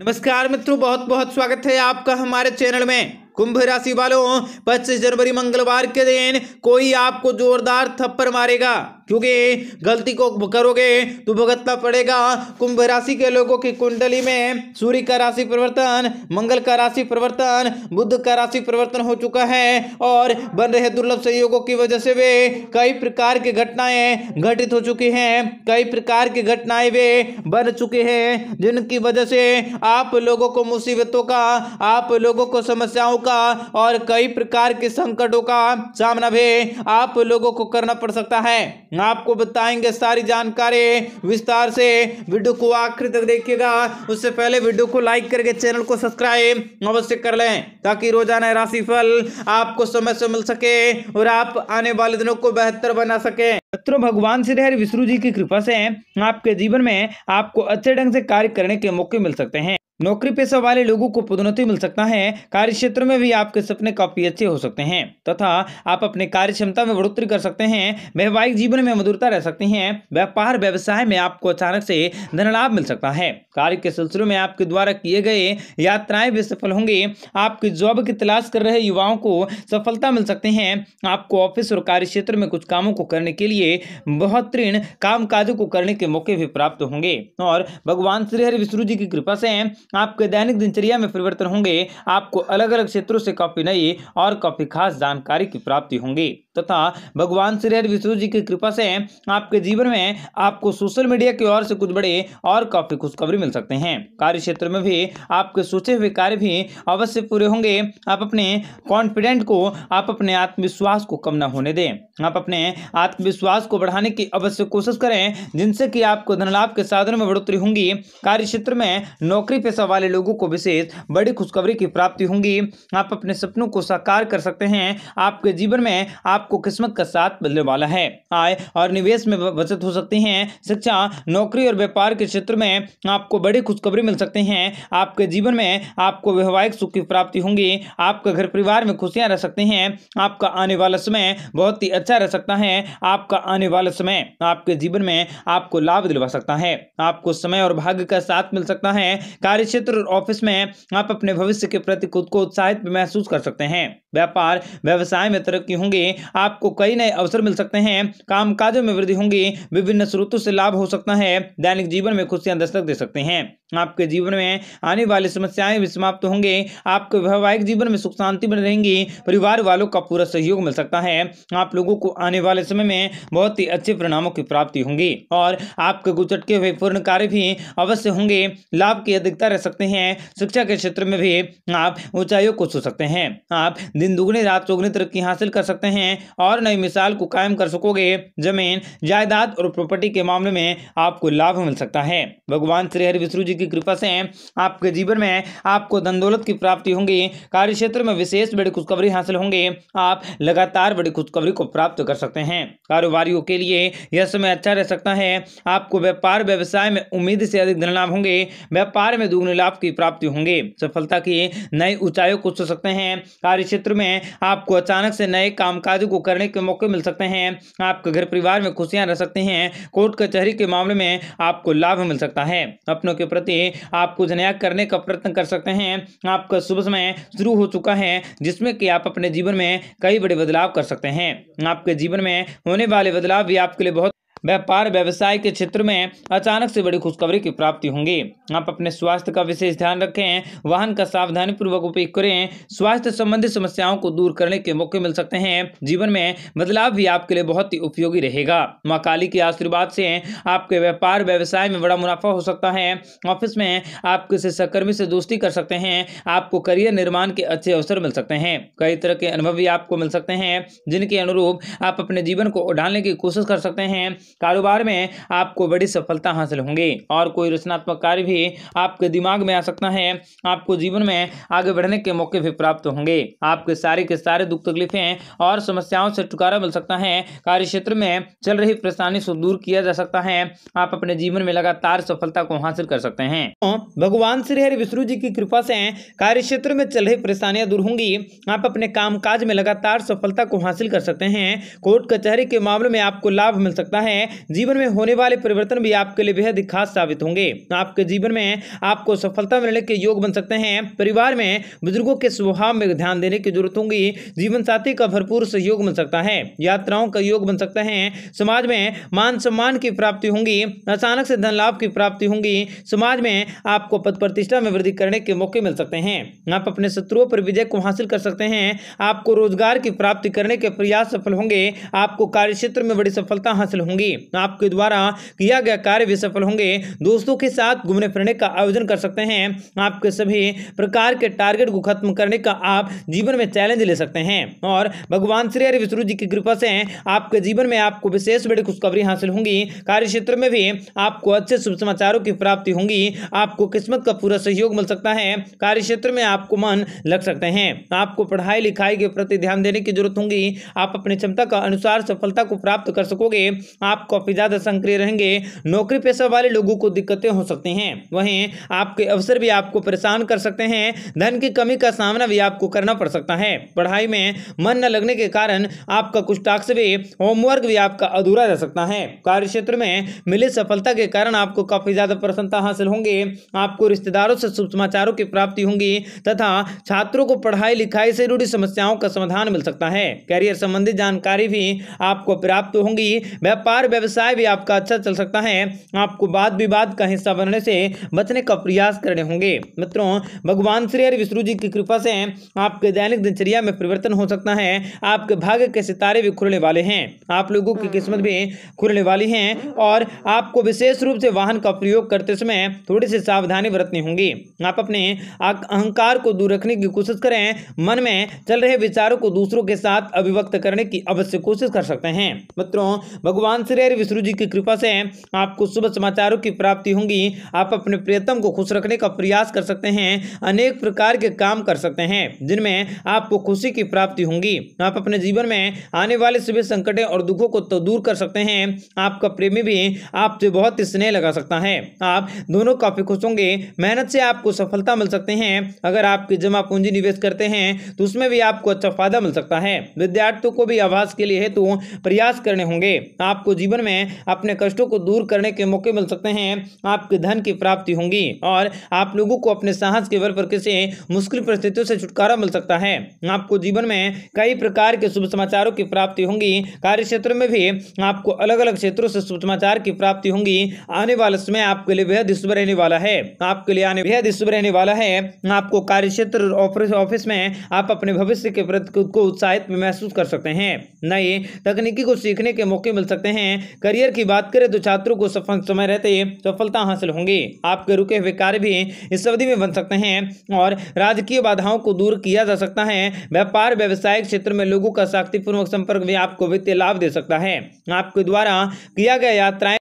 नमस्कार मित्रों बहुत बहुत स्वागत है आपका हमारे चैनल में कुंभ राशि वालों 25 जनवरी मंगलवार के दिन कोई आपको जोरदार थप्पड़ मारेगा क्योंकि गलती को करोगे तो भुगतना पड़ेगा कुंभ राशि के लोगों की कुंडली में सूर्य का राशि परिवर्तन मंगल का राशि परिवर्तन बुद्ध का राशि परिवर्तन हो चुका है और बन रहे दुर्लभ संयोगों की वजह से वे कई प्रकार की घटनाएं घटित हो चुकी हैं कई प्रकार की घटनाएं वे बन चुके हैं जिनकी वजह से आप लोगों को मुसीबतों का आप लोगों को समस्याओं का और कई प्रकार के संकटों का सामना भी आप लोगों को करना पड़ सकता है आपको बताएंगे सारी जानकारी विस्तार से वीडियो को आखिर तक देखिएगा उससे पहले वीडियो को लाइक करके चैनल को सब्सक्राइब अवश्य कर लें ताकि रोजाना राशिफल आपको समय से मिल सके और आप आने वाले दिनों को बेहतर बना सके मित्रों भगवान श्री हरि विष्णु जी की कृपा से आपके जीवन में आपको अच्छे ढंग से कार्य करने के मौके मिल सकते हैं नौकरी पेशा वाले लोगों को पदोन्नति मिल सकता है कार्य क्षेत्र में भी आपके सपने काफी अच्छे हो सकते हैं तथा आप अपने कार्य क्षमता में बढ़ोतरी कर सकते हैं वैवाहिक जीवन में मधुरता रह सकते हैं व्यापार व्यवसाय में आपको अचानक से धन लाभ मिल सकता है कार्य के सिलसिले में आपके द्वारा किए गए यात्राएं भी सफल होंगे आपकी जॉब की तलाश कर रहे युवाओं को सफलता मिल सकते हैं आपको ऑफिस और कार्य क्षेत्र में कुछ कामों को करने के लिए बेहतरीन काम काजों को करने के मौके भी प्राप्त होंगे और भगवान श्रीहरि विष्णु जी की कृपा से आपके दैनिक दिनचर्या में परिवर्तन होंगे आपको अलग अलग क्षेत्रों से काफ़ी नई और काफ़ी खास जानकारी की प्राप्ति होंगी तथा भगवान श्री हरि विष्णु जी की कृपा से आपके जीवन में आपको सोशल मीडिया की ओर से कुछ बड़े और काफ़ी खुशखबरी मिल सकते हैं कार्य क्षेत्र में भी आपके सोचे हुए कार्य भी अवश्य पूरे होंगे आप अपने कॉन्फिडेंट को आप अपने आत्मविश्वास को कम ना होने दें आप अपने आत्मविश्वास को बढ़ाने की अवश्य कोशिश करें जिनसे कि आपको धनलाभ के साधन में बढ़ोतरी होंगी कार्य क्षेत्र में नौकरी पेशा वाले लोगों को विशेष बड़ी खुशखबरी की प्राप्ति होंगी आप अपने सपनों को साकार कर सकते हैं आपके जीवन में आप आपको किस्मत का साथ मिलने वाला है आय और निवेश में बचत हो सकती है शिक्षा नौकरी और व्यापार के क्षेत्र में आपको बड़ी खुशखबरी मिल सकते हैं आपके जीवन में आपको वैवाहिक सुख की प्राप्ति होंगी आपका घर परिवार में खुशियां रह सकते हैं आपका आने वाला समय बहुत ही अच्छा रह सकता है आपका आने वाला समय आपके जीवन में आपको लाभ दिलवा सकता है आपको समय और भाग्य का साथ मिल सकता है कार्य क्षेत्र और ऑफिस में आप अपने भविष्य के प्रति खुद को उत्साहित महसूस कर सकते हैं व्यापार व्यवसाय में तरक्की होंगे आपको कई नए अवसर मिल सकते हैं काम काजों में वृद्धि होंगी विभिन्न स्रोतों से लाभ हो सकता है दैनिक जीवन में खुशियां दस्तक दे सकते हैं आपके जीवन में आने वाली समस्याएं भी समाप्त होंगे आपके वैवाहिक जीवन में सुख शांति बनी रहेंगी परिवार वालों का पूरा सहयोग मिल सकता है आप लोगों को आने वाले समय में बहुत ही अच्छे परिणामों की प्राप्ति होंगी और आपके गुचटके हुए पूर्ण कार्य भी अवश्य होंगे लाभ की अधिकता रह सकते हैं शिक्षा के क्षेत्र में भी आप ऊंचाइयों को छू सकते हैं आप दिन दुगने रात चौगुने तरक्की हासिल कर सकते हैं और नई मिसाल को कायम कर सकोगे जमीन जायदाद और प्रॉपर्टी के मामले में आपको लाभ मिल सकता है भगवान श्री हरि विष्णु जी की कृपा से आपके जीवन में आपको धन दौलत की प्राप्ति होंगी कार्य क्षेत्र में विशेष बड़ी खुशखबरी हासिल होंगे आप लगातार बड़ी खुशखबरी को प्राप्त कर सकते हैं कारोबारियों के लिए यह समय अच्छा रह सकता है आपको व्यापार व्यवसाय में उम्मीद से अधिक धन लाभ होंगे व्यापार में दुग्ने लाभ की प्राप्ति होंगे सफलता की नई ऊंचाइयों को छू सकते हैं कार्य क्षेत्र में आपको अचानक से नए कामकाज को करने के मौके मिल सकते हैं आपके घर परिवार में खुशियां रह सकते हैं कोर्ट कचहरी के मामले में आपको लाभ मिल सकता है अपनों के प्रति आप कुछ नया करने का प्रयत्न कर सकते हैं आपका शुभ समय शुरू हो चुका है जिसमें कि आप अपने जीवन में कई बड़े बदलाव कर सकते हैं आपके जीवन में होने वाले बदलाव भी आपके लिए बहुत व्यापार व्यवसाय के क्षेत्र में अचानक से बड़ी खुशखबरी की प्राप्ति होंगी आप अपने स्वास्थ्य का विशेष ध्यान रखें वाहन का सावधानी पूर्वक उपयोग करें स्वास्थ्य संबंधी समस्याओं को दूर करने के मौके मिल सकते हैं जीवन में बदलाव भी आपके लिए बहुत ही उपयोगी रहेगा माँ काली के आशीर्वाद से आपके व्यापार व्यवसाय में बड़ा मुनाफा हो सकता है ऑफिस में आप किसी सहकर्मी से दोस्ती कर सकते हैं आपको करियर निर्माण के अच्छे अवसर मिल सकते हैं कई तरह के अनुभव भी आपको मिल सकते हैं जिनके अनुरूप आप अपने जीवन को उड़ाने की कोशिश कर सकते हैं कारोबार में आपको बड़ी सफलता हासिल होंगी और कोई रचनात्मक कार्य भी आपके दिमाग में आ सकता है आपको जीवन में आगे बढ़ने के मौके भी प्राप्त होंगे आपके सारे के सारे दुख तकलीफें और समस्याओं से छुटकारा मिल सकता है कार्य क्षेत्र में चल रही परेशानी से दूर किया जा सकता है आप अपने जीवन में लगातार सफलता को हासिल कर सकते हैं भगवान श्री हरि विष्णु जी की कृपा से कार्य क्षेत्र में चल रही परेशानियां दूर होंगी आप अपने काज में लगातार सफलता को हासिल कर सकते हैं कोर्ट कचहरी के मामले में आपको लाभ मिल सकता है जीवन में होने वाले परिवर्तन भी आपके लिए बेहद खास साबित होंगे आपके जीवन में आपको सफलता मिलने के योग बन सकते हैं परिवार में बुजुर्गो के स्वभाव में ध्यान देने की जरूरत होगी जीवन साथी का भरपूर सहयोग बन सकता है यात्राओं का योग बन सकता है समाज में मान सम्मान की प्राप्ति होंगी अचानक से धन लाभ की प्राप्ति होंगी समाज में आपको पद प्रतिष्ठा में वृद्धि करने के मौके मिल सकते हैं आप अपने शत्रुओं पर विजय को हासिल कर सकते हैं आपको रोजगार की प्राप्ति करने के प्रयास सफल होंगे आपको कार्य क्षेत्र में बड़ी सफलता हासिल होंगी भी आपके द्वारा किया गया कार्य भी सफल होंगे दोस्तों के साथ घूमने फिरने का आयोजन कर सकते हैं आपके सभी प्रकार के टारगेट को खत्म करने का आप जीवन में चैलेंज ले सकते हैं और भगवान श्री हरि विष्णु जी की कृपा से आपके जीवन में आपको विशेष बड़ी खुशखबरी हासिल होंगी कार्य क्षेत्र में भी आपको अच्छे शुभ समाचारों की प्राप्ति होंगी आपको किस्मत का पूरा सहयोग मिल सकता है कार्य क्षेत्र में आपको मन लग सकते हैं आपको पढ़ाई लिखाई के प्रति ध्यान देने की जरूरत होगी आप अपनी क्षमता का अनुसार सफलता को प्राप्त कर सकोगे आप आप काफ़ी ज़्यादा सक्रिय रहेंगे नौकरी पेशा वाले लोगों को दिक्कतें हो सकती हैं वहीं आपके अवसर भी आपको परेशान कर सकते हैं धन की कमी का सामना भी आपको करना पड़ सकता है पढ़ाई में मन न लगने के कारण आपका कुछ टास्क भी होमवर्क भी आपका अधूरा रह सकता है कार्य क्षेत्र में मिली सफलता के कारण आपको काफ़ी ज़्यादा प्रसन्नता हासिल होंगे आपको रिश्तेदारों से शुभ समाचारों की प्राप्ति होंगी तथा छात्रों को पढ़ाई लिखाई से जुड़ी समस्याओं का समाधान मिल सकता है कैरियर संबंधित जानकारी भी आपको प्राप्त होंगी व्यापार व्यवसाय भी आपका अच्छा चल सकता है आपको वाद विवाद का हिस्सा बनने से बचने का प्रयास करने होंगे मित्रों भगवान श्री हरि विष्णु जी की कृपा से आपके दैनिक दिनचर्या में परिवर्तन हो सकता है आपके भाग्य के सितारे भी खुलने वाले हैं आप लोगों की किस्मत भी खुलने वाली है और आपको विशेष रूप से वाहन का प्रयोग करते समय थोड़ी सी सावधानी बरतनी होंगी आप अपने अहंकार को दूर रखने की कोशिश करें मन में चल रहे विचारों को दूसरों के साथ अभिव्यक्त करने की अवश्य कोशिश कर सकते हैं मित्रों भगवान श्रेय विष्णु जी की कृपा से आपको शुभ समाचारों की प्राप्ति होंगी आप अपने प्रियतम को खुश रखने का प्रयास कर सकते हैं अनेक प्रकार के काम कर सकते हैं जिनमें आपको खुशी की प्राप्ति होंगी आप अपने जीवन में आने वाले सभी संकटें और दुखों को तो दूर कर सकते हैं आपका प्रेमी भी आपसे बहुत स्नेह लगा सकता है आप दोनों काफी खुश होंगे मेहनत से आपको सफलता मिल सकते हैं अगर आपकी जमा पूंजी निवेश करते हैं तो उसमें भी आपको अच्छा फायदा मिल सकता है विद्यार्थियों को भी आवास के लिए हेतु प्रयास करने होंगे आपको जीवन में अपने कष्टों को दूर करने के मौके मिल सकते हैं आपके धन की प्राप्ति होगी और आप लोगों को अपने साहस के बल पर किसी मुश्किल परिस्थितियों से छुटकारा मिल सकता है आपको जीवन में कई प्रकार के शुभ समाचारों की प्राप्ति होगी कार्य क्षेत्र में भी आपको अलग अलग क्षेत्रों से शुभ समाचार की प्राप्ति होंगी आने वाले समय आपके लिए बेहद शुभ रहने वाला है आपके लिए आने बेहद शुभ रहने वाला है आपको कार्य क्षेत्र ऑफिस में आप अपने भविष्य के प्रति को उत्साहित महसूस कर सकते हैं नए तकनीकी को सीखने के मौके मिल सकते हैं हैं करियर की बात करें तो छात्रों को सफल समय रहते सफलता हासिल होंगी आपके रुके हुए कार्य भी इस अवधि में बन सकते हैं और राजकीय बाधाओं को दूर किया जा सकता है व्यापार व्यवसायिक क्षेत्र में लोगों का शक्तिपूर्वक संपर्क भी आपको वित्तीय लाभ दे सकता है आपके द्वारा किया गया यात्राएं